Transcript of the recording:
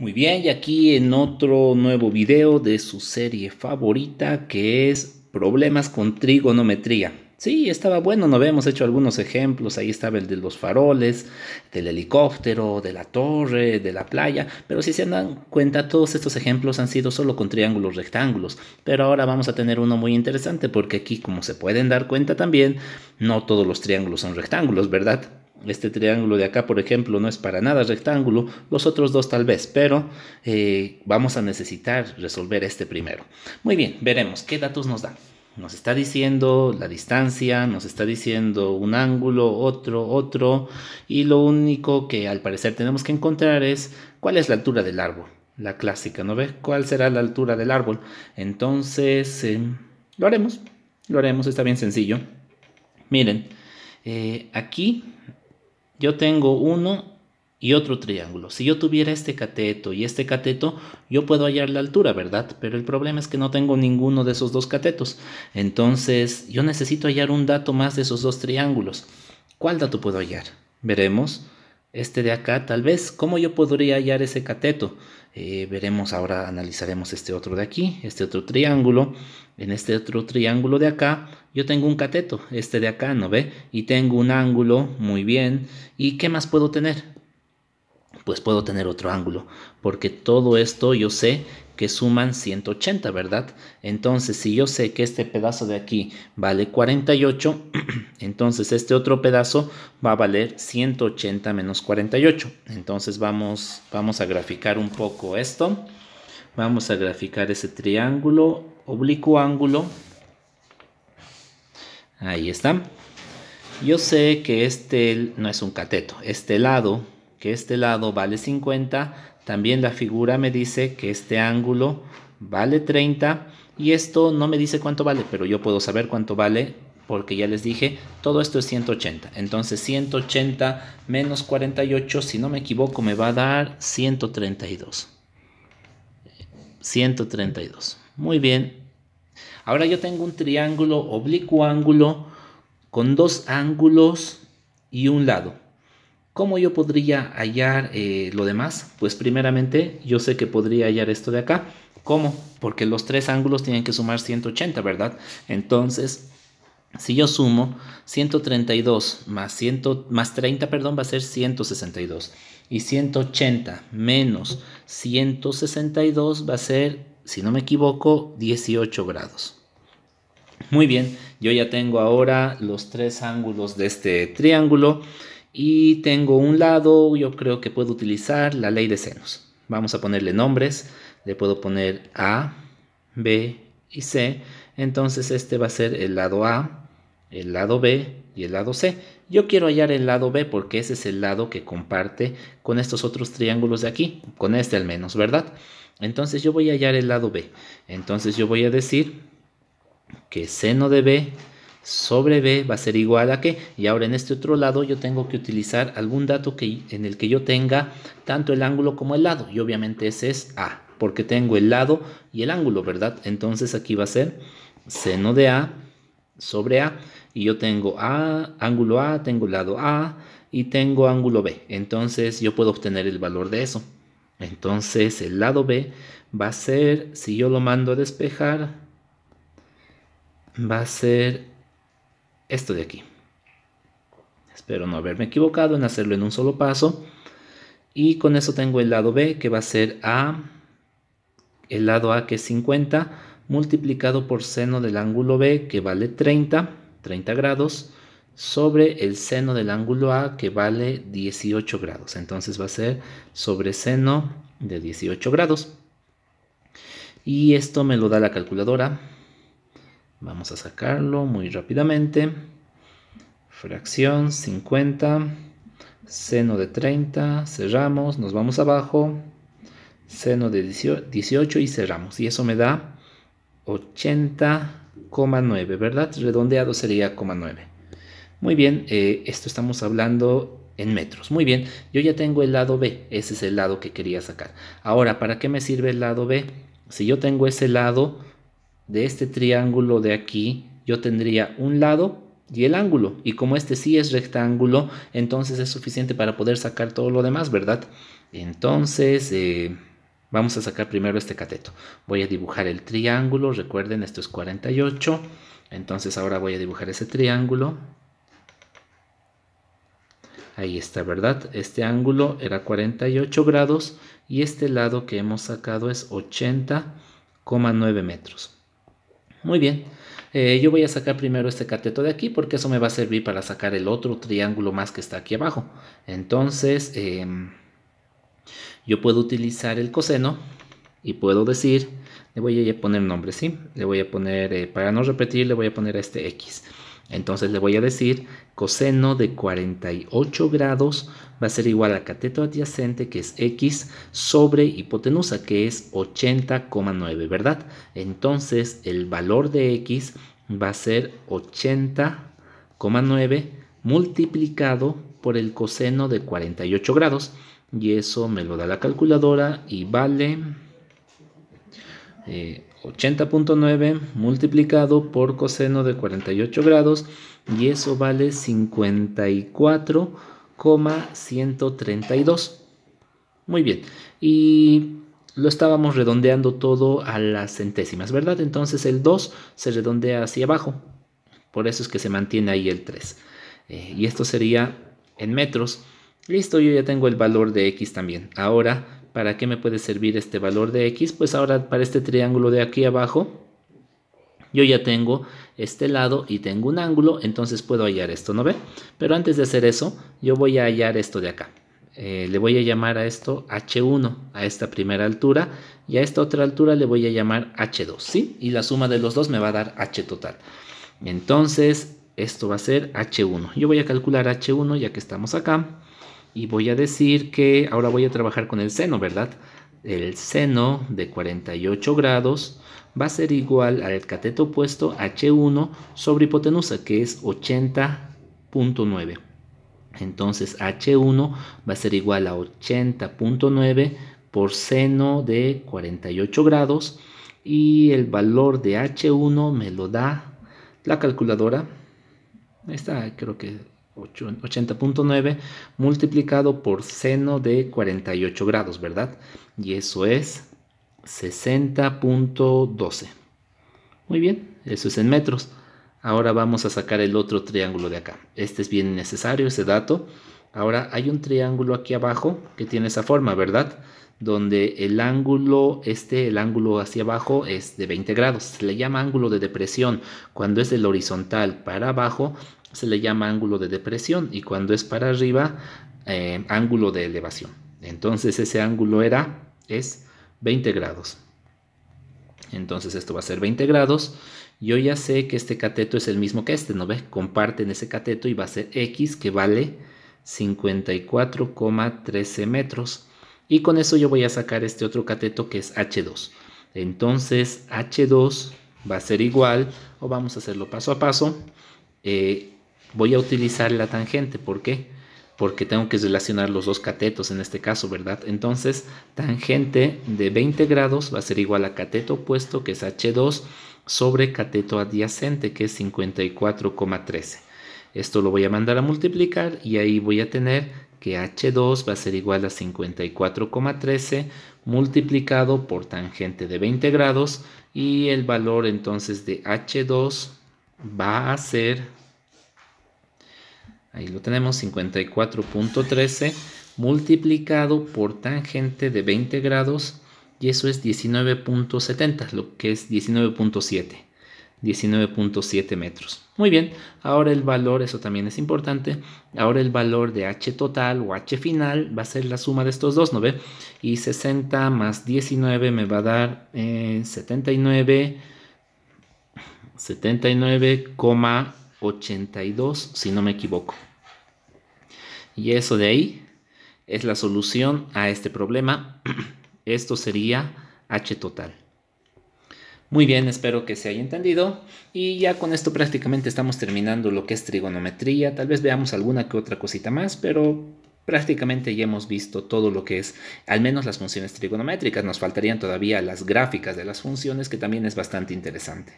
Muy bien, y aquí en otro nuevo video de su serie favorita que es problemas con trigonometría. Sí, estaba bueno, no habíamos hecho algunos ejemplos, ahí estaba el de los faroles, del helicóptero, de la torre, de la playa, pero si se dan cuenta todos estos ejemplos han sido solo con triángulos rectángulos, pero ahora vamos a tener uno muy interesante porque aquí como se pueden dar cuenta también, no todos los triángulos son rectángulos, ¿verdad? Este triángulo de acá, por ejemplo, no es para nada rectángulo, los otros dos tal vez, pero eh, vamos a necesitar resolver este primero. Muy bien, veremos qué datos nos da. Nos está diciendo la distancia, nos está diciendo un ángulo, otro, otro, y lo único que al parecer tenemos que encontrar es cuál es la altura del árbol. La clásica, ¿no ves? ¿Cuál será la altura del árbol? Entonces, eh, lo haremos, lo haremos, está bien sencillo. Miren, eh, aquí yo tengo uno y otro triángulo. Si yo tuviera este cateto y este cateto, yo puedo hallar la altura, ¿verdad? Pero el problema es que no tengo ninguno de esos dos catetos. Entonces, yo necesito hallar un dato más de esos dos triángulos. ¿Cuál dato puedo hallar? Veremos este de acá tal vez, ¿cómo yo podría hallar ese cateto? Eh, veremos ahora, analizaremos este otro de aquí, este otro triángulo. En este otro triángulo de acá, yo tengo un cateto, este de acá, ¿no ve? Y tengo un ángulo, muy bien. ¿Y qué más puedo tener? Pues puedo tener otro ángulo, porque todo esto yo sé que suman 180, ¿verdad? Entonces, si yo sé que este pedazo de aquí vale 48, entonces este otro pedazo va a valer 180 menos 48. Entonces vamos, vamos a graficar un poco esto. Vamos a graficar ese triángulo, oblicuo ángulo. Ahí está. Yo sé que este no es un cateto. Este lado, que este lado vale 50, también la figura me dice que este ángulo vale 30 y esto no me dice cuánto vale, pero yo puedo saber cuánto vale porque ya les dije, todo esto es 180. Entonces 180 menos 48, si no me equivoco, me va a dar 132. 132. Muy bien. Ahora yo tengo un triángulo oblicuo ángulo con dos ángulos y un lado. ¿Cómo yo podría hallar eh, lo demás? Pues primeramente yo sé que podría hallar esto de acá. ¿Cómo? Porque los tres ángulos tienen que sumar 180, ¿verdad? Entonces, si yo sumo 132 más, más 30, perdón, va a ser 162. Y 180 menos 162 va a ser, si no me equivoco, 18 grados. Muy bien, yo ya tengo ahora los tres ángulos de este triángulo. Y tengo un lado, yo creo que puedo utilizar la ley de senos. Vamos a ponerle nombres, le puedo poner A, B y C. Entonces este va a ser el lado A, el lado B y el lado C. Yo quiero hallar el lado B porque ese es el lado que comparte con estos otros triángulos de aquí, con este al menos, ¿verdad? Entonces yo voy a hallar el lado B. Entonces yo voy a decir que seno de B sobre B va a ser igual a que, Y ahora en este otro lado yo tengo que utilizar algún dato que, en el que yo tenga tanto el ángulo como el lado. Y obviamente ese es A, porque tengo el lado y el ángulo, ¿verdad? Entonces aquí va a ser seno de A sobre A. Y yo tengo A, ángulo A, tengo lado A y tengo ángulo B. Entonces yo puedo obtener el valor de eso. Entonces el lado B va a ser, si yo lo mando a despejar, va a ser esto de aquí. Espero no haberme equivocado en hacerlo en un solo paso. Y con eso tengo el lado B que va a ser A, el lado A que es 50, multiplicado por seno del ángulo B que vale 30, 30 grados, sobre el seno del ángulo A que vale 18 grados. Entonces va a ser sobre seno de 18 grados. Y esto me lo da la calculadora. Vamos a sacarlo muy rápidamente. Fracción 50, seno de 30, cerramos, nos vamos abajo, seno de 18 y cerramos. Y eso me da 80,9, ¿verdad? Redondeado sería 0,9. Muy bien, eh, esto estamos hablando en metros. Muy bien, yo ya tengo el lado B, ese es el lado que quería sacar. Ahora, ¿para qué me sirve el lado B? Si yo tengo ese lado de este triángulo de aquí, yo tendría un lado y el ángulo. Y como este sí es rectángulo, entonces es suficiente para poder sacar todo lo demás, ¿verdad? Entonces, eh, vamos a sacar primero este cateto. Voy a dibujar el triángulo, recuerden, esto es 48. Entonces ahora voy a dibujar ese triángulo. Ahí está, ¿verdad? Este ángulo era 48 grados y este lado que hemos sacado es 80,9 metros. Muy bien. Eh, yo voy a sacar primero este cateto de aquí porque eso me va a servir para sacar el otro triángulo más que está aquí abajo. Entonces, em, yo puedo utilizar el coseno y puedo decir, le voy a poner nombre, ¿sí? Le voy a poner, eh, para no repetir, le voy a poner este X. Entonces le voy a decir coseno de 48 grados va a ser igual a cateto adyacente que es X sobre hipotenusa que es 80,9, ¿verdad? Entonces el valor de X va a ser 80,9 multiplicado por el coseno de 48 grados y eso me lo da la calculadora y vale eh, 80.9 multiplicado por coseno de 48 grados y eso vale 54,132. Muy bien, y lo estábamos redondeando todo a las centésimas, ¿verdad? Entonces el 2 se redondea hacia abajo, por eso es que se mantiene ahí el 3. Eh, y esto sería en metros. Listo, yo ya tengo el valor de x también. Ahora ¿Para qué me puede servir este valor de x? Pues ahora para este triángulo de aquí abajo, yo ya tengo este lado y tengo un ángulo, entonces puedo hallar esto, ¿no ve? Pero antes de hacer eso, yo voy a hallar esto de acá. Eh, le voy a llamar a esto H1, a esta primera altura, y a esta otra altura le voy a llamar H2, ¿sí? Y la suma de los dos me va a dar H total. Entonces, esto va a ser H1. Yo voy a calcular H1 ya que estamos acá y voy a decir que ahora voy a trabajar con el seno, ¿verdad? El seno de 48 grados va a ser igual al cateto opuesto H1 sobre hipotenusa, que es 80.9. Entonces H1 va a ser igual a 80.9 por seno de 48 grados y el valor de H1 me lo da la calculadora. está, creo que 80.9 multiplicado por seno de 48 grados, ¿verdad? Y eso es 60.12. Muy bien, eso es en metros. Ahora vamos a sacar el otro triángulo de acá. Este es bien necesario, ese dato. Ahora hay un triángulo aquí abajo que tiene esa forma, ¿verdad? Donde el ángulo, este, el ángulo hacia abajo es de 20 grados. Se le llama ángulo de depresión. Cuando es del horizontal para abajo, se le llama ángulo de depresión y cuando es para arriba, eh, ángulo de elevación. Entonces ese ángulo era, es 20 grados. Entonces esto va a ser 20 grados. Yo ya sé que este cateto es el mismo que este, ¿no ve Comparten ese cateto y va a ser X que vale 54,13 metros. Y con eso yo voy a sacar este otro cateto que es H2. Entonces H2 va a ser igual, o vamos a hacerlo paso a paso. Eh, voy a utilizar la tangente. ¿Por qué? Porque tengo que relacionar los dos catetos en este caso, ¿verdad? Entonces, tangente de 20 grados va a ser igual a cateto opuesto, que es H2, sobre cateto adyacente, que es 54,13. Esto lo voy a mandar a multiplicar y ahí voy a tener que H2 va a ser igual a 54,13 multiplicado por tangente de 20 grados y el valor entonces de H2 va a ser Ahí lo tenemos, 54.13 multiplicado por tangente de 20 grados y eso es 19.70, lo que es 19.7. 19.7 metros. Muy bien, ahora el valor, eso también es importante, ahora el valor de h total o h final va a ser la suma de estos dos, ¿no ve? Y 60 más 19 me va a dar 79, eh, 79, 82, si no me equivoco. Y eso de ahí es la solución a este problema. Esto sería H total. Muy bien, espero que se haya entendido. Y ya con esto prácticamente estamos terminando lo que es trigonometría. Tal vez veamos alguna que otra cosita más, pero prácticamente ya hemos visto todo lo que es, al menos las funciones trigonométricas. Nos faltarían todavía las gráficas de las funciones, que también es bastante interesante.